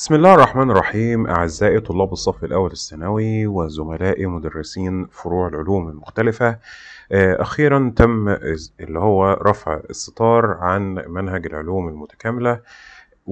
بسم الله الرحمن الرحيم أعزائي طلاب الصف الأول الثانوي وزملائي مدرسين فروع العلوم المختلفة آه، أخيرا تم اللي هو رفع الستار عن منهج العلوم المتكاملة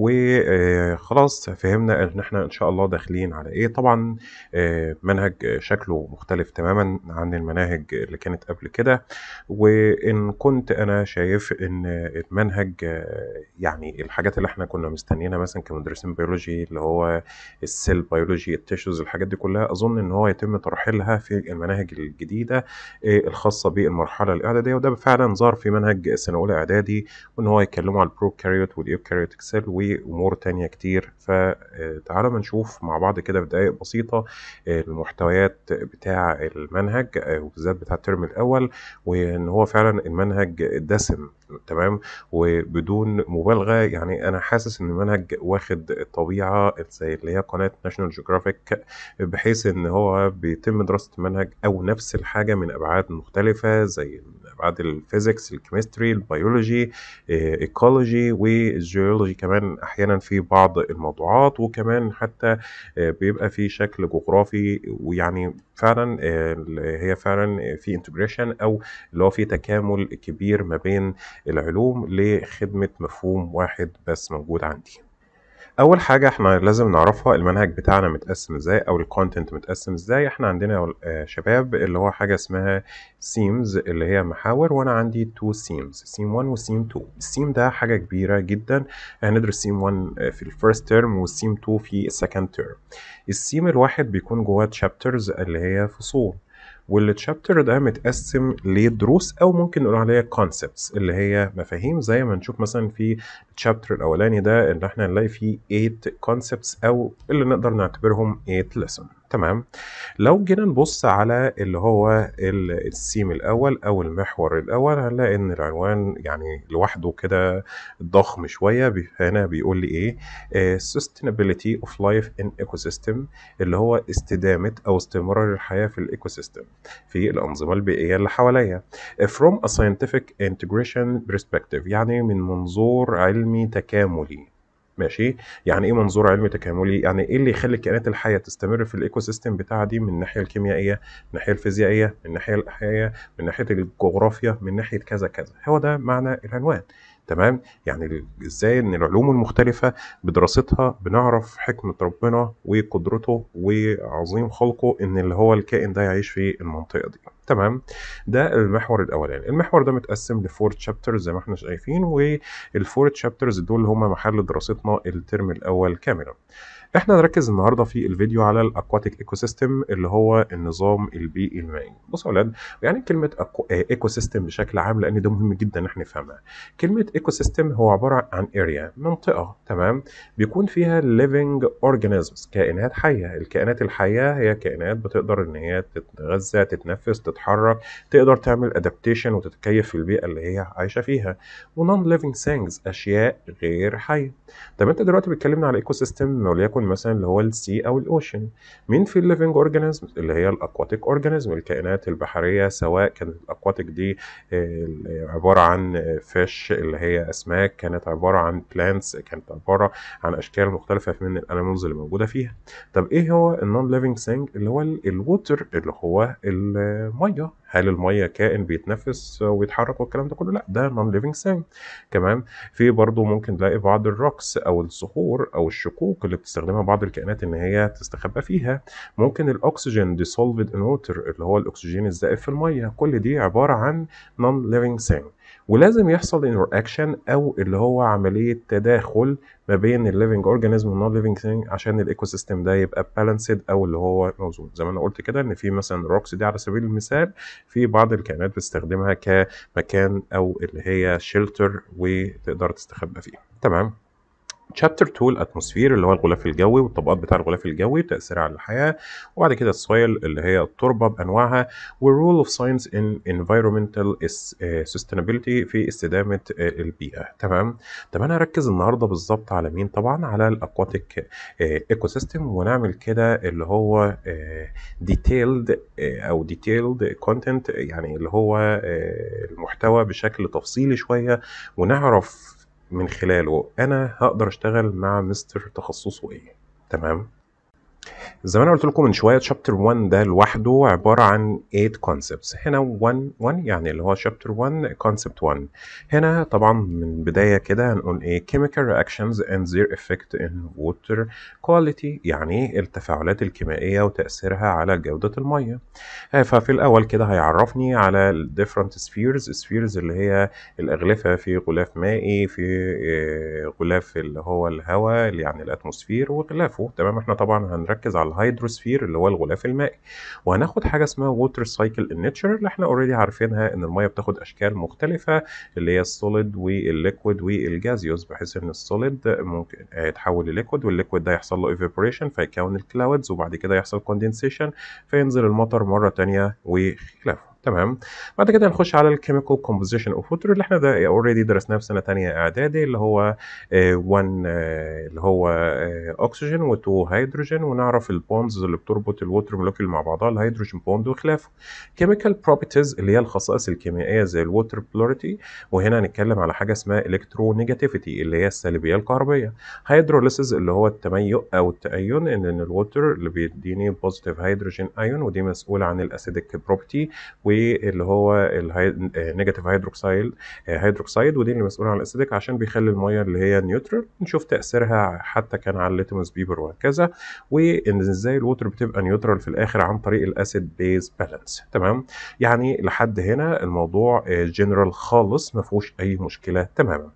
وخلاص آه، فهمنا ان احنا ان شاء الله داخلين على ايه طبعا آه، منهج شكله مختلف تماما عن المناهج اللي كانت قبل كده وان كنت انا شايف ان المنهج آه، يعني الحاجات اللي احنا كنا مستنيينها مثلا كمدرسين بيولوجي اللي هو السيل بيولوجي التيشوز الحاجات دي كلها اظن ان هو يتم ترحيلها في المناهج الجديده الخاصه بالمرحله الاعداديه وده فعلا ظهر في منهج سنه اولى اعدادي وان هو يتكلموا على البروكاريوت والايوكاريوتك سيل و وامور تانية كتير فتعالوا آه، ما نشوف مع بعض كده بدقائق بسيطة آه، المحتويات بتاع المنهج آه، وبالذات بتاع الترم الاول وان هو فعلا المنهج دسم تمام وبدون مبالغه يعني انا حاسس ان المنهج واخد الطبيعه زي اللي هي قناه ناشونال جيوغرافيك بحيث ان هو بيتم دراسه المنهج او نفس الحاجه من ابعاد مختلفه زي بعد الفيزيكس الكيمستري البيولوجي ايكولوجي والجيولوجي كمان احيانا في بعض الموضوعات وكمان حتى آه، بيبقى في شكل جغرافي ويعني فعلا آه، هي فعلا في انتجريشن او اللي هو في تكامل كبير ما بين العلوم لخدمه مفهوم واحد بس موجود عندي اول حاجه احنا لازم نعرفها المنهج بتاعنا متقسم ازاي او الكونتنت متقسم ازاي احنا عندنا يا آه، شباب اللي هو حاجه اسمها سيمز اللي هي محاور وانا عندي تو سيمز سيم 1 وسيم 2 السيم ده حاجه كبيره جدا هندرس سيم 1 في الفيرست تيرم وسيم 2 في السكند تيرم السيم الواحد بيكون جواه تشابترز اللي هي فصول والتشابتر ده متقسم لدروس او ممكن نقول عليها كونسبتس اللي هي مفاهيم زي ما نشوف مثلا في التشابتر الاولاني ده ان احنا نلاقي فيه 8 كونسبتس او اللي نقدر نعتبرهم 8 لسن تمام لو جينا نبص على اللي هو السيم الاول او المحور الاول هنلاقي ان العنوان يعني لوحده كده ضخم شويه هنا بيقول لي ايه آه، sustainability of life in ecosystem اللي هو استدامه او استمرار الحياه في الايكو سيستم في الانظمه البيئيه اللي حواليا آه، from a scientific integration perspective يعني من منظور علمي علمي تكاملي ماشي يعني ايه منظور علمي تكاملي يعني ايه اللي يخلي الكائنات الحيه تستمر في الايكو سيستم بتاعها دي من الناحيه الكيميائيه من الناحيه الفيزيائيه من الناحيه الاحيائيه من ناحيه الجغرافيا من ناحيه كذا كذا هو ده معنى العنوان تمام يعني ازاي ان العلوم المختلفه بدراستها بنعرف حكمه ربنا وقدرته وعظيم خلقه ان اللي هو الكائن ده يعيش في المنطقه دي تمام ده المحور الاولاني المحور ده متقسم لفور تشابترز زي ما احنا شايفين والفور تشابترز دول هم محل دراستنا الترم الاول كاملا احنا هنركز النهارده في الفيديو على الاكواتيك ايكو سيستم اللي هو النظام البيئي المائي بص يا اولاد يعني كلمه آه، ايكو سيستم بشكل عام لان ده مهم جدا ان احنا نفهمها كلمه ايكو سيستم هو عباره عن اريا منطقه تمام بيكون فيها ليفنج اورجانيزمز كائنات حيه الكائنات الحيه هي كائنات بتقدر ان هي تتغذى تتنفس تتحرك تقدر تعمل ادابتيشن وتتكيف في البيئه اللي هي عايشه فيها ونون ليفنج ثينجز اشياء غير حيه طب انت دلوقتي بتكلمنا على ايكو سيستم وليكن وليكن مثلا اللي هو السي او الاوشن مين في الليفنج اورجانيزم اللي هي الاكواتيك اورجانيزم الكائنات البحريه سواء كانت الاكواتيك دي آه، عباره عن فيش اللي هي اسماك كانت عباره عن بلانتس كانت عباره عن اشكال مختلفه من الانيمالز اللي موجوده فيها طب ايه هو النون ليفنج ثينج اللي هو الووتر اللي هو الميه هل الميه كائن بيتنفس ويتحرك والكلام ده كله لا ده نون ليفنج ثينج كمان في برضه ممكن تلاقي بعض الروكس او الصخور او الشقوق اللي بتستخدمها بعض الكائنات ان هي تستخبى فيها ممكن الاكسجين ديسولفد ان ووتر اللي هو الاكسجين الزائف في الميه كل دي عباره عن نون ليفنج ثينج ولازم يحصل انتراكشن او اللي هو عمليه تداخل ما بين الليفنج اورجانيزم والنون ليفنج ثينج عشان الايكو سيستم ده يبقى بالانسد او اللي هو موزون زي ما انا قلت كده ان في مثلا روكس دي على سبيل المثال في بعض الكائنات بتستخدمها كمكان او اللي هي شيلتر وتقدر تستخبى فيه تمام تشابتر 2 الاتموسفير اللي هو الغلاف الجوي والطبقات بتاع الغلاف الجوي وتاثيرها على الحياه وبعد كده السويل اللي هي التربه بانواعها والرول اوف ساينس ان انفايرمنتال سستينابيلتي في استدامه آه، البيئه تمام طب انا هركز النهارده بالظبط على مين طبعا على الاكواتيك ايكو آه، سيستم ونعمل كده اللي هو ديتيلد آه، او ديتيلد كونتنت يعني اللي هو المحتوى بشكل تفصيلي شويه ونعرف من خلاله انا هقدر اشتغل مع مستر تخصصه ايه تمام زي ما انا قلت لكم من شويه شابتر 1 ده لوحده عباره عن 8 كونسبتس هنا 1 1 يعني اللي هو شابتر 1 كونسبت 1 هنا طبعا من بدايه كده هنقول ايه كيميكال رياكشنز اند زير افكت ان ووتر كواليتي يعني التفاعلات الكيميائيه وتاثيرها على جوده الميه آه، ففي الاول كده هيعرفني على الديفرنت سفيرز سفيرز اللي هي الاغلفه في غلاف مائي في آه، غلاف اللي هو الهواء يعني الاتموسفير وغلافه تمام احنا طبعا هن هنركز على الهيدروسفير اللي هو الغلاف المائي وهناخد حاجه اسمها ووتر سايكل ان نيتشر اللي احنا اوريدي عارفينها ان الميه بتاخد اشكال مختلفه اللي هي السوليد والليكويد والجازيوس بحيث ان السوليد ممكن يتحول لليكويد والليكويد ده يحصل له ايفابوريشن فيكون الكلاودز وبعد كده يحصل كوندنسيشن فينزل المطر مره تانية وخلافه تمام بعد كده هنخش على الكيميكال كومبوزيشن اوف ووتر اللي احنا ده اوريدي درسناه في سنه ثانيه اعدادي اللي هو 1 آه، آه، اللي هو اكسجين و2 هيدروجين ونعرف البوندز اللي بتربط الووتر مولكيول مع بعضها الهيدروجين بوند وخلافه كيميكال بروبرتيز اللي هي الخصائص الكيميائيه زي الووتر بلوريتي وهنا هنتكلم على حاجه اسمها الكترونيجاتيفيتي اللي هي السلبيه الكهربيه هيدروليسيس اللي هو التميؤ او التأين ان الووتر اللي بيديني بوزيتيف هيدروجين ايون ودي مسؤوله عن الاسيديك بروبرتي واللي هو النيجاتيف هيدروكسيل هيدروكسيد ودي اللي مسؤوله عن الاسيديك عشان بيخلي الميه اللي هي نيوترال نشوف تاثيرها حتى كان على الليتموس بيبر وهكذا وان ازاي الووتر بتبقى نيوترال في الاخر عن طريق الاسيد بيز بالانس تمام يعني لحد هنا الموضوع جنرال آه، خالص ما فيهوش اي مشكله تماما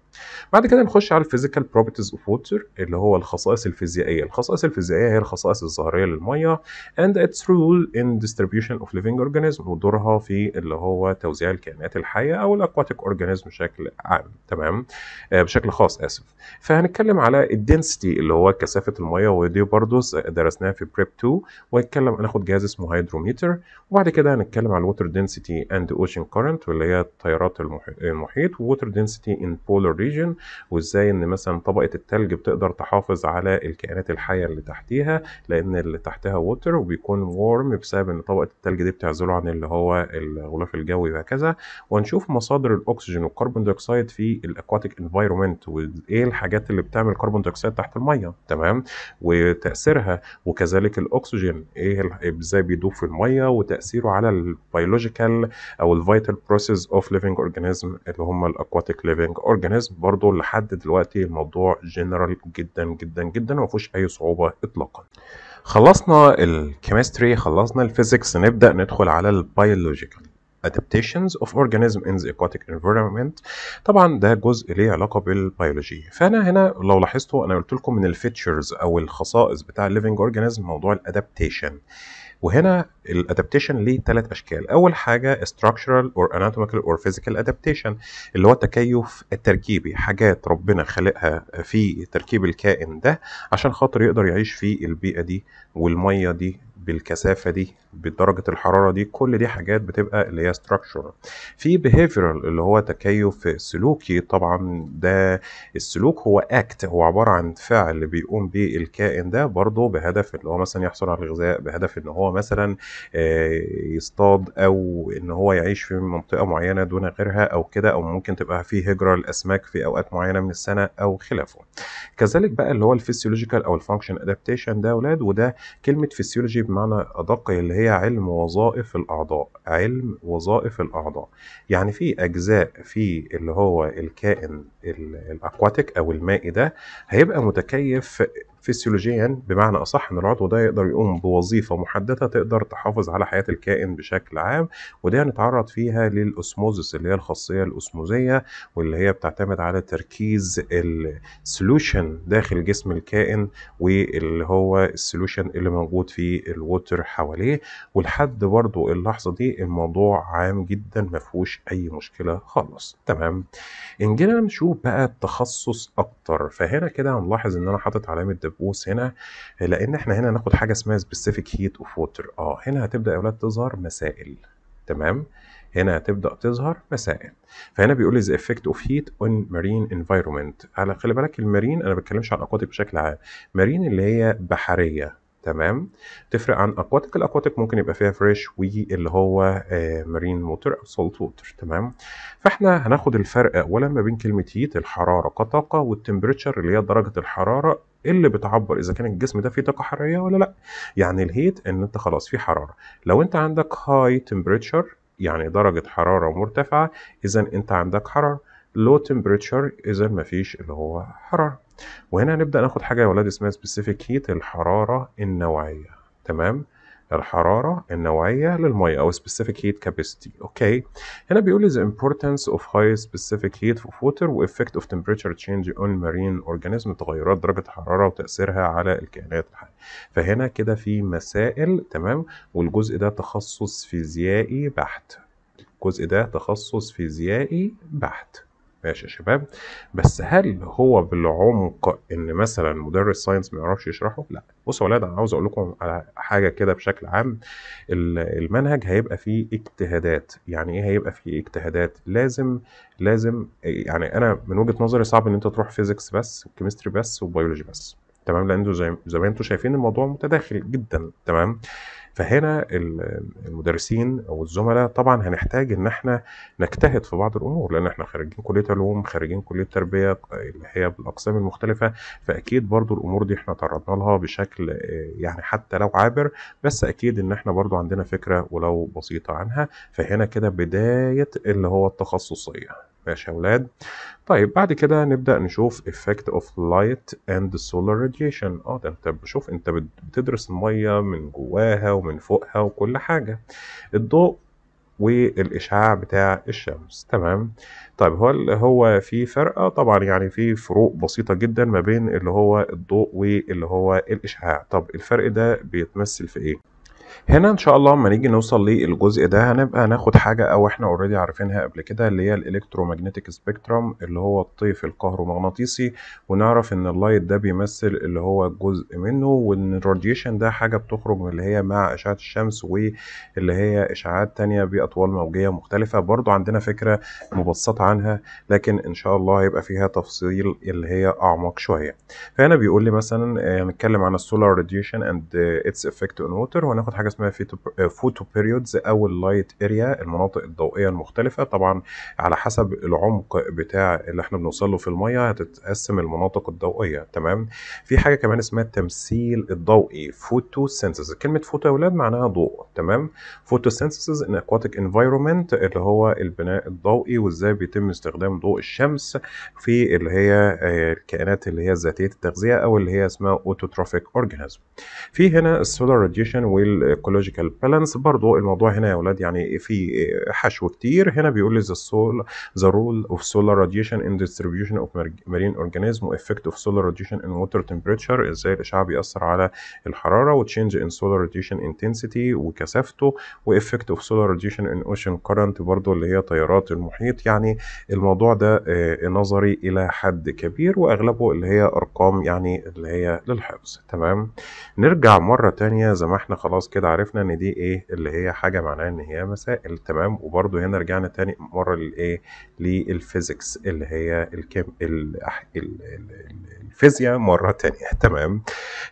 بعد كده نخش على الفيزيكال بروبرتيز اوف ووتر اللي هو الخصائص الفيزيائيه الخصائص الفيزيائيه هي الخصائص الظاهريه للميه and its role in distribution of living اورجانيزم ودورها في اللي هو توزيع الكائنات الحيه او الاكواتيك اورجانيزم بشكل عام تمام آه بشكل خاص اسف فهنتكلم على الدنسيتي اللي هو كثافه الميه ودي برضه درسناها في بريب 2 وهنتكلم هناخد جهاز اسمه هيدروميتر وبعد كده هنتكلم على الوتر density and ocean current واللي هي تيارات المحيط ووتر density in polar region الأكسجين وإزاي إن مثلا طبقة التلج بتقدر تحافظ على الكائنات الحية اللي تحتيها لأن اللي تحتها ووتر وبيكون وورم بسبب إن طبقة التلج دي بتعزله عن اللي هو الغلاف الجوي وهكذا ونشوف مصادر الأكسجين والكربون دايوكسيد في الأكواتيك انفايرومنت وإيه الحاجات اللي بتعمل كربون دايوكسيد تحت المية تمام وتأثيرها وكذلك الأكسجين إيه إزاي بيدوب في المية وتأثيره على البيولوجيكال أو الفيتال بروسيس أوف ليفنج أورجانيزم اللي هم الأكواتيك ليفنج أورجانيزم برضو لحد دلوقتي الموضوع جنرال جدا جدا جدا وما فيهوش اي صعوبه اطلاقا خلصنا الكيمستري خلصنا الفيزيكس نبدا ندخل على البيولوجيكال adaptations of organism in the aquatic environment طبعا ده جزء ليه علاقه بالبيولوجي فانا هنا لو لاحظتوا انا قلت لكم من الفيتشرز او الخصائص بتاع الليفنج اورجانيزم موضوع الادابتيشن وهنا الادابتيشن ليه ثلاث اشكال اول حاجه structural or anatomical or physical adaptation اللي هو التكيف التركيبي حاجات ربنا خلقها في تركيب الكائن ده عشان خاطر يقدر يعيش في البيئه دي والميه دي بالكثافه دي بدرجه الحراره دي كل دي حاجات بتبقى اللي هي ستراكشر في behavioral اللي هو تكيف سلوكي طبعا ده السلوك هو اكت هو عباره عن فعل بيقوم به الكائن ده برضه بهدف اللي هو مثلا يحصل على الغذاء بهدف ان هو مثلا آه، يصطاد او ان هو يعيش في منطقه معينه دون غيرها او كده او ممكن تبقى في هجره للاسماك في اوقات معينه من السنه او خلافه كذلك بقى اللي هو الفسيولوجيكال او الفانكشن ادابتيشن ده اولاد وده كلمه فسيولوجي بمعنى أدق اللي هي علم وظائف الأعضاء علم وظائف الأعضاء يعني في أجزاء في اللي هو الكائن الأكواتيك أو المائي ده هيبقى متكيف فسيولوجيا بمعنى اصح ان العضو ده يقدر يقوم بوظيفه محدده تقدر تحافظ على حياه الكائن بشكل عام وده نتعرض فيها للاسموزس اللي هي الخاصيه الاسموزيه واللي هي بتعتمد على تركيز السولوشن داخل جسم الكائن واللي هو السولوشن اللي موجود في الووتر حواليه ولحد برضو اللحظه دي الموضوع عام جدا ما فيهوش اي مشكله خالص تمام ان جينا نشوف بقى التخصص اكتر فهنا كده هنلاحظ ان انا حاطط علامه بوس هنا لان احنا هنا ناخد حاجه اسمها سبيسيفيك هيت اوف ووتر اه هنا هتبدا يا اولاد تظهر مسائل تمام هنا هتبدا تظهر مسائل فهنا بيقول لي ذا افكت اوف هيت اون مارين انفايرمنت على خلي بالك المارين انا ما بتكلمش عن اكواتيك بشكل عام مارين اللي هي بحريه تمام تفرق عن اكواتيك الاكواتيك ممكن يبقى فيها فريش واللي هو مارين آه، ووتر او سولت ووتر تمام فاحنا هناخد الفرق اولا ما بين كلمه هيت الحراره كطاقه والتمبريتشر اللي هي درجه الحراره اللي بتعبر اذا كان الجسم ده فيه طاقه حراريه ولا لا يعني الهيت ان انت خلاص في حراره لو انت عندك هاي تمبريتشر يعني درجه حراره مرتفعه اذا انت عندك حراره لو تمبريتشر اذا مفيش اللي هو حراره وهنا نبدا ناخد حاجه يا ولاد اسمها سبيسيفيك هيت الحراره النوعيه تمام الحرارة النوعية للمية أو specific heat capacity أوكي هنا بيقول the importance of high specific heat for water و effect of temperature change on marine organism تغيرات درجة الحرارة وتأثيرها على الكائنات الحية فهنا كده في مسائل تمام والجزء ده تخصص فيزيائي بحت الجزء ده تخصص فيزيائي بحت ماشي يا شباب بس هل هو بالعمق ان مثلا مدرس ساينس ما يعرفش يشرحه لا بصوا يا ولاد انا عاوز اقول لكم على حاجه كده بشكل عام المنهج هيبقى فيه اجتهادات يعني ايه هيبقى فيه اجتهادات لازم لازم يعني انا من وجهه نظري صعب ان انت تروح فيزيكس بس وكيمستري بس وبيولوجي بس تمام لانه زي زي ما انتم شايفين الموضوع متداخل جدا تمام فهنا المدرسين او الزملاء طبعا هنحتاج ان احنا نجتهد في بعض الامور لان احنا خارجين كليه علوم خارجين كليه تربيه اللي هي بالاقسام المختلفه فاكيد برضو الامور دي احنا تعرضنا لها بشكل آه، يعني حتى لو عابر بس اكيد ان احنا برضو عندنا فكره ولو بسيطه عنها فهنا كده بدايه اللي هو التخصصيه ماشي يا ولاد طيب بعد كده نبدأ نشوف effect of light and solar radiation اه ده انت بشوف انت بتدرس المية من جواها ومن فوقها وكل حاجة الضوء والاشعاع بتاع الشمس تمام طيب هو هو في فرق آه، طبعا يعني في فروق بسيطه جدا ما بين اللي هو الضوء واللي هو الاشعاع طب الفرق ده بيتمثل في ايه هنا ان شاء الله اما نيجي نوصل للجزء ده هنبقى ناخد حاجه او احنا اوريدي عارفينها قبل كده اللي هي الالكترومagnetic سبيكتروم اللي هو الطيف الكهرومغناطيسي ونعرف ان اللايت ده بيمثل اللي هو جزء منه وان الراديشن ده حاجه بتخرج من اللي هي مع اشعه الشمس واللي هي اشعاعات تانية باطوال موجيه مختلفه برضو عندنا فكره مبسطه عنها لكن ان شاء الله هيبقى فيها تفصيل اللي هي اعمق شويه فهنا بيقول لي مثلا آه، هنتكلم عن السولار راديشن اند اتس افكت اون ووتر وهناخد حاجه حاجه اسمها فوتو بيريودز آه، او اللايت اريا المناطق الضوئيه المختلفه طبعا على حسب العمق بتاع اللي احنا بنوصل له في الميه هتتقسم المناطق الضوئيه تمام في حاجه كمان اسمها التمثيل الضوئي فوتو سينسز كلمه فوتو يا اولاد معناها ضوء تمام فوتو سينسز ان اكواتيك انفايرمنت اللي هو البناء الضوئي وازاي بيتم استخدام ضوء الشمس في اللي هي آه، الكائنات اللي هي ذاتيه التغذيه او اللي هي اسمها اوتوتروفيك اورجانيزم في هنا السولار راديشن وال ايكولوجيكال بالانس برضه الموضوع هنا يا اولاد يعني في حشو كتير هنا بيقول لي ذا رول اوف سولار راديشن ان ديستريبيوشن اوف مارين اورجانيزم وافكت اوف سولار راديشن ان ووتر تمبريتشر ازاي الاشعاع بيأثر على الحراره وتشينج ان سولار راديشن انتنسيتي وكثافته وافكت اوف سولار راديشن ان اوشن كرنت برضه اللي هي تيارات المحيط يعني الموضوع ده آه، نظري الى حد كبير واغلبه اللي هي ارقام يعني اللي هي للحفظ تمام نرجع مره تانية زي ما احنا خلاص كده عرفنا ان دي ايه اللي هي حاجه معناها ان هي مسائل تمام وبرده هنا رجعنا تاني مره للايه للفيزيكس اللي هي الكيم الفيزياء مره تانية تمام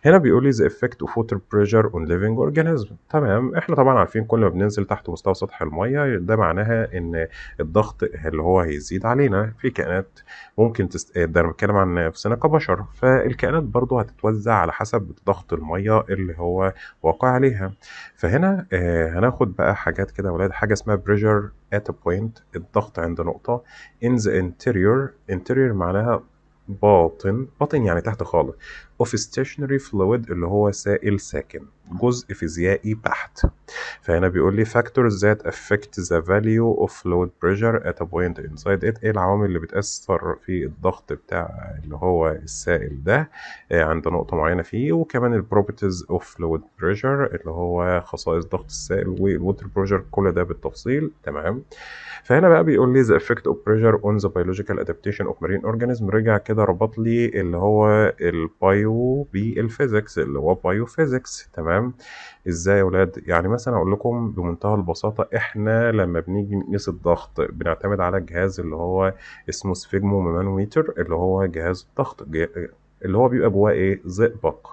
هنا بيقول لي ذا افكت اوف ووتر بريشر اون ليفنج اورجانيزم تمام احنا طبعا عارفين كل ما بننزل تحت مستوى سطح الميه ده معناها ان الضغط اللي هو هيزيد علينا في كائنات ممكن تست... ده انا بتكلم عن نفسنا كبشر فالكائنات برضه هتتوزع على حسب ضغط الميه اللي هو واقع عليها تمام فهنا آه، هناخد بقى حاجات كده يا ولاد حاجه اسمها بريجر ات بوينت الضغط عند نقطه ان ذا انتيريور انتيريور معناها باطن باطن يعني تحت خالص اوف ستيشنري فلويد اللي هو سائل ساكن جزء فيزيائي بحت فهنا بيقول لي factors that affect the value of load pressure at a point inside it ايه العوامل اللي بتأثر في الضغط بتاع اللي هو السائل ده آه، عند نقطة معينة فيه وكمان properties of load pressure اللي هو خصائص ضغط السائل والوتر بريشر كل ده بالتفصيل تمام فهنا بقى بيقول لي the effect of pressure on the biological adaptation of marine organism رجع كده ربط لي اللي هو البايو بالفيزيكس اللي هو بايو فيزيكس تمام تمام ازاي يا ولاد يعني مثلا اقول لكم بمنتهى البساطه احنا لما بنيجي نقيس الضغط بنعتمد على الجهاز اللي هو اسمه سفيجمو مانوميتر اللي هو جهاز الضغط اللي هو بيبقى جواه ايه زئبق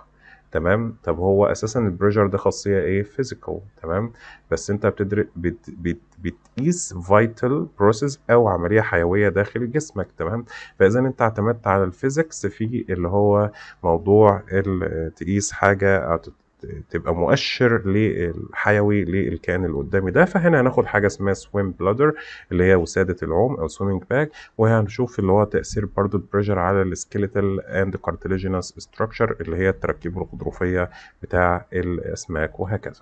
تمام طب هو اساسا البريشر ده خاصيه ايه فيزيكال تمام بس انت بتدري بت بت بتقيس فايتال بروسيس او عمليه حيويه داخل جسمك تمام فاذا انت اعتمدت على الفيزيكس في اللي هو موضوع تقيس حاجه تبقى مؤشر للحيوي للكائن اللي قدامي ده فهنا هناخد حاجه اسمها سويم بلادر اللي هي وساده العوم او سويمنج باك وهنشوف اللي هو تاثير برضو البريشر على السكيليتال اند كارتليجينس ستراكشر اللي هي التركيب الغضروفيه بتاع الاسماك وهكذا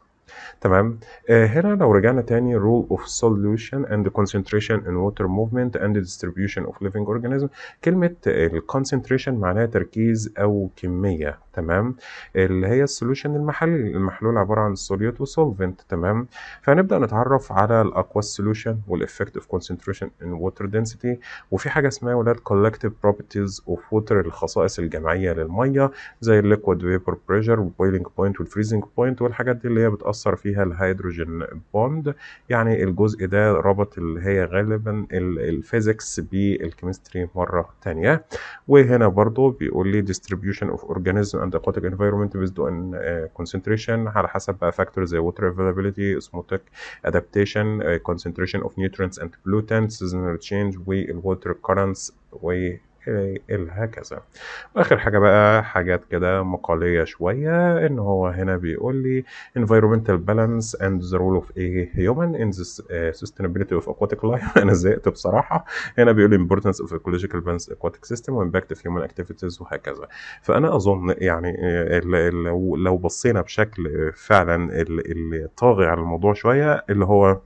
تمام آه، هنا لو رجعنا تاني رول اوف سولوشن اند كونسنتريشن ان ووتر موفمنت اند ديستريبيوشن اوف ليفنج اورجانيزم كلمة الكونسنتريشن معناها تركيز أو كمية تمام اللي هي السوليوشن المحلي المحلول عبارة عن سوليوت وسولفنت تمام فهنبدأ نتعرف على الأقوى السوليوشن والإفكت أوف كونسنتريشن ان ووتر دنسيتي وفي حاجة اسمها ولاد كولكتيف بروبرتيز اوف ووتر الخصائص الجمعية للمية زي الليكويد فيبر بريشر والبويلنج بوينت والفريزنج بوينت والحاجات دي اللي هي بتأثر أثر فيها الهيدروجين بوند يعني الجزء ده ربط اللي هي غالبا الفيزيكس بالكيمستري مرة تانية وهنا برضو بيقول لي distribution of organism and aquatic environment based on concentration على حسب بقى factors زي water availability osmotic adaptation concentration of nutrients and pollutants seasonal change والwater currents الهكذا واخر حاجه بقى حاجات كده مقاليه شويه ان هو هنا بيقول لي environmental balance and the role of a human in the sustainability of aquatic life انا زهقت بصراحه هنا بيقول لي importance of ecological balance aquatic system وimpact of human activities وهكذا فانا اظن يعني لو بصينا بشكل فعلا الطاغي على الموضوع شويه اللي هو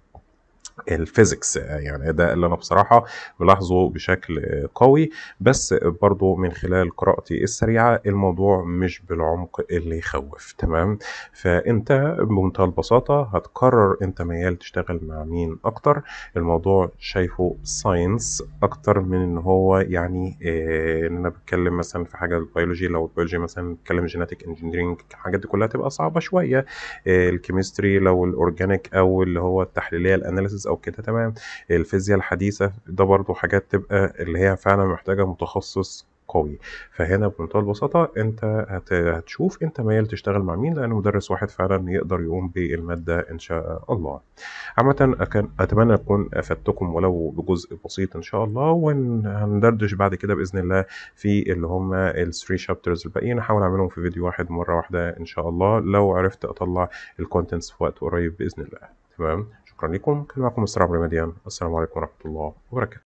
الفيزيكس يعني ده اللي انا بصراحه بلاحظه بشكل قوي بس برضو من خلال قراءتي السريعه الموضوع مش بالعمق اللي يخوف تمام فانت بمنتهى البساطه هتقرر انت ميال تشتغل مع مين اكتر الموضوع شايفه ساينس اكتر من ان هو يعني آه، ان انا بتكلم مثلا في حاجه البيولوجي لو البيولوجي مثلا بتكلم جيناتيك انجينيرنج الحاجات دي كلها تبقى صعبه شويه آه، الكيمستري لو الاورجانيك او اللي هو التحليليه الاناليسيس الكيسز او كده تمام الفيزياء الحديثه ده برضو حاجات تبقى اللي هي فعلا محتاجه متخصص قوي فهنا بمنتهى البساطة انت هتشوف انت ميال تشتغل مع مين لان مدرس واحد فعلا يقدر يقوم بالمادة ان شاء الله عامة اتمنى اكون افدتكم ولو بجزء بسيط ان شاء الله وهندردش بعد كده باذن الله في اللي هم الثري شابترز الباقيين احاول اعملهم في فيديو واحد مرة واحدة ان شاء الله لو عرفت اطلع الكونتنتس في وقت قريب باذن الله تمام شكرا لكم كان معكم مستر عمرو مديان السلام عليكم ورحمة الله وبركاته